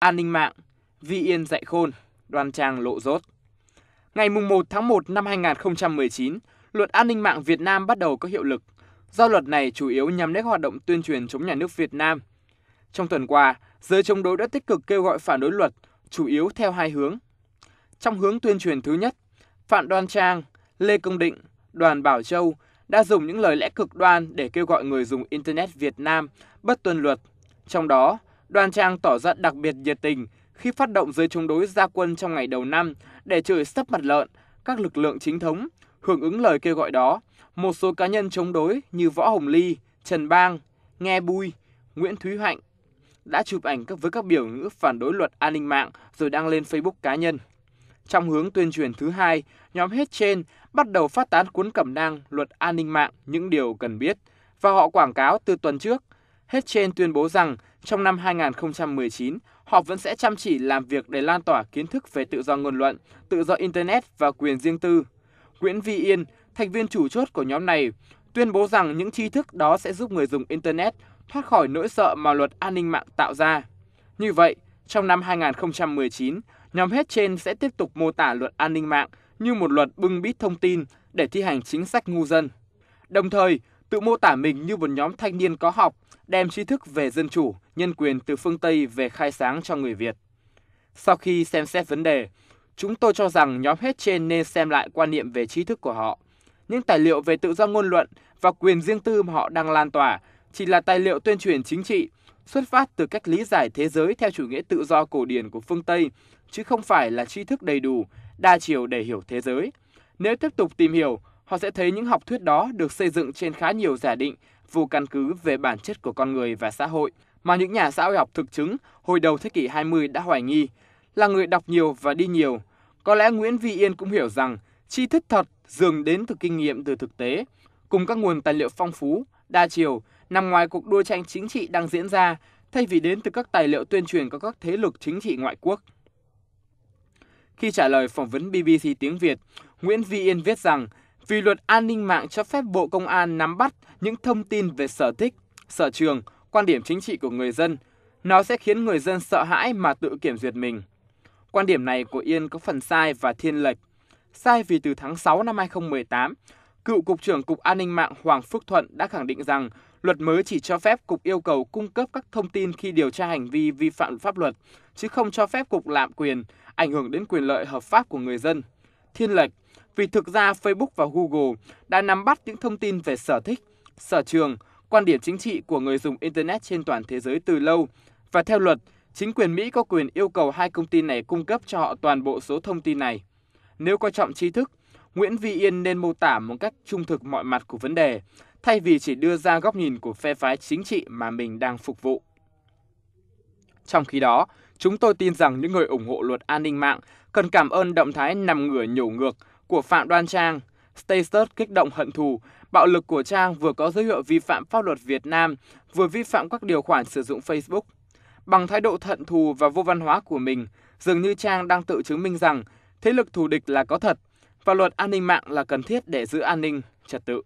An ninh mạng, Vi Yên dạy khôn, đoan trang lộ rốt. Ngày 1 tháng 1 năm 2019, luật an ninh mạng Việt Nam bắt đầu có hiệu lực. Do luật này chủ yếu nhằm đến hoạt động tuyên truyền chống nhà nước Việt Nam. Trong tuần qua, giới chống đối đã tích cực kêu gọi phản đối luật, chủ yếu theo hai hướng. Trong hướng tuyên truyền thứ nhất, Phạm Đoan Trang, Lê Công Định, Đoàn Bảo Châu đã dùng những lời lẽ cực đoan để kêu gọi người dùng Internet Việt Nam bất tuân luật. Trong đó, Đoàn Trang tỏ ra đặc biệt nhiệt tình khi phát động giới chống đối ra quân trong ngày đầu năm để chửi sấp mặt lợn các lực lượng chính thống. Hưởng ứng lời kêu gọi đó, một số cá nhân chống đối như Võ Hồng Ly, Trần Bang, Nghe Bui, Nguyễn Thúy Hạnh đã chụp ảnh các với các biểu ngữ phản đối luật an ninh mạng rồi đăng lên Facebook cá nhân. Trong hướng tuyên truyền thứ hai, nhóm hết trên bắt đầu phát tán cuốn cẩm nang luật an ninh mạng những điều cần biết và họ quảng cáo từ tuần trước. Hết trên tuyên bố rằng trong năm 2019, họ vẫn sẽ chăm chỉ làm việc để lan tỏa kiến thức về tự do ngôn luận, tự do Internet và quyền riêng tư. Nguyễn Vi Yên, thành viên chủ chốt của nhóm này, tuyên bố rằng những tri thức đó sẽ giúp người dùng Internet thoát khỏi nỗi sợ mà luật an ninh mạng tạo ra. Như vậy, trong năm 2019, nhóm hết trên sẽ tiếp tục mô tả luật an ninh mạng như một luật bưng bít thông tin để thi hành chính sách ngu dân. Đồng thời, tự mô tả mình như một nhóm thanh niên có học, đem tri thức về dân chủ, nhân quyền từ phương Tây về khai sáng cho người Việt. Sau khi xem xét vấn đề, chúng tôi cho rằng nhóm hết trên nên xem lại quan niệm về trí thức của họ. Những tài liệu về tự do ngôn luận và quyền riêng tư mà họ đang lan tỏa chỉ là tài liệu tuyên truyền chính trị, xuất phát từ cách lý giải thế giới theo chủ nghĩa tự do cổ điển của phương Tây, chứ không phải là tri thức đầy đủ, đa chiều để hiểu thế giới. Nếu tiếp tục tìm hiểu, họ sẽ thấy những học thuyết đó được xây dựng trên khá nhiều giả định vô căn cứ về bản chất của con người và xã hội mà những nhà xã hội học thực chứng hồi đầu thế kỷ 20 đã hoài nghi, là người đọc nhiều và đi nhiều. Có lẽ Nguyễn Vi Yên cũng hiểu rằng tri thức thật dường đến từ kinh nghiệm từ thực tế, cùng các nguồn tài liệu phong phú, đa chiều, nằm ngoài cuộc đua tranh chính trị đang diễn ra, thay vì đến từ các tài liệu tuyên truyền của các thế lực chính trị ngoại quốc. Khi trả lời phỏng vấn BBC tiếng Việt, Nguyễn Vi Yên viết rằng vì luật an ninh mạng cho phép Bộ Công an nắm bắt những thông tin về sở thích, sở trường, quan điểm chính trị của người dân. Nó sẽ khiến người dân sợ hãi mà tự kiểm duyệt mình. Quan điểm này của Yên có phần sai và thiên lệch. Sai vì từ tháng 6 năm 2018, cựu Cục trưởng Cục An ninh mạng Hoàng Phước Thuận đã khẳng định rằng luật mới chỉ cho phép Cục yêu cầu cung cấp các thông tin khi điều tra hành vi vi phạm pháp luật, chứ không cho phép Cục lạm quyền, ảnh hưởng đến quyền lợi hợp pháp của người dân. Thiên lệch, vì thực ra Facebook và Google đã nắm bắt những thông tin về sở thích, sở trường, quan điểm chính trị của người dùng Internet trên toàn thế giới từ lâu. Và theo luật, chính quyền Mỹ có quyền yêu cầu hai công ty này cung cấp cho họ toàn bộ số thông tin này. Nếu coi trọng trí thức, Nguyễn Vi Yên nên mô tả một cách trung thực mọi mặt của vấn đề, thay vì chỉ đưa ra góc nhìn của phe phái chính trị mà mình đang phục vụ. Trong khi đó, chúng tôi tin rằng những người ủng hộ luật an ninh mạng cần cảm ơn động thái nằm ngửa nhổ ngược của Phạm Đoan Trang. Status kích động hận thù, bạo lực của Trang vừa có dấu hiệu vi phạm pháp luật Việt Nam, vừa vi phạm các điều khoản sử dụng Facebook. Bằng thái độ thận thù và vô văn hóa của mình, dường như Trang đang tự chứng minh rằng thế lực thù địch là có thật và luật an ninh mạng là cần thiết để giữ an ninh, trật tự.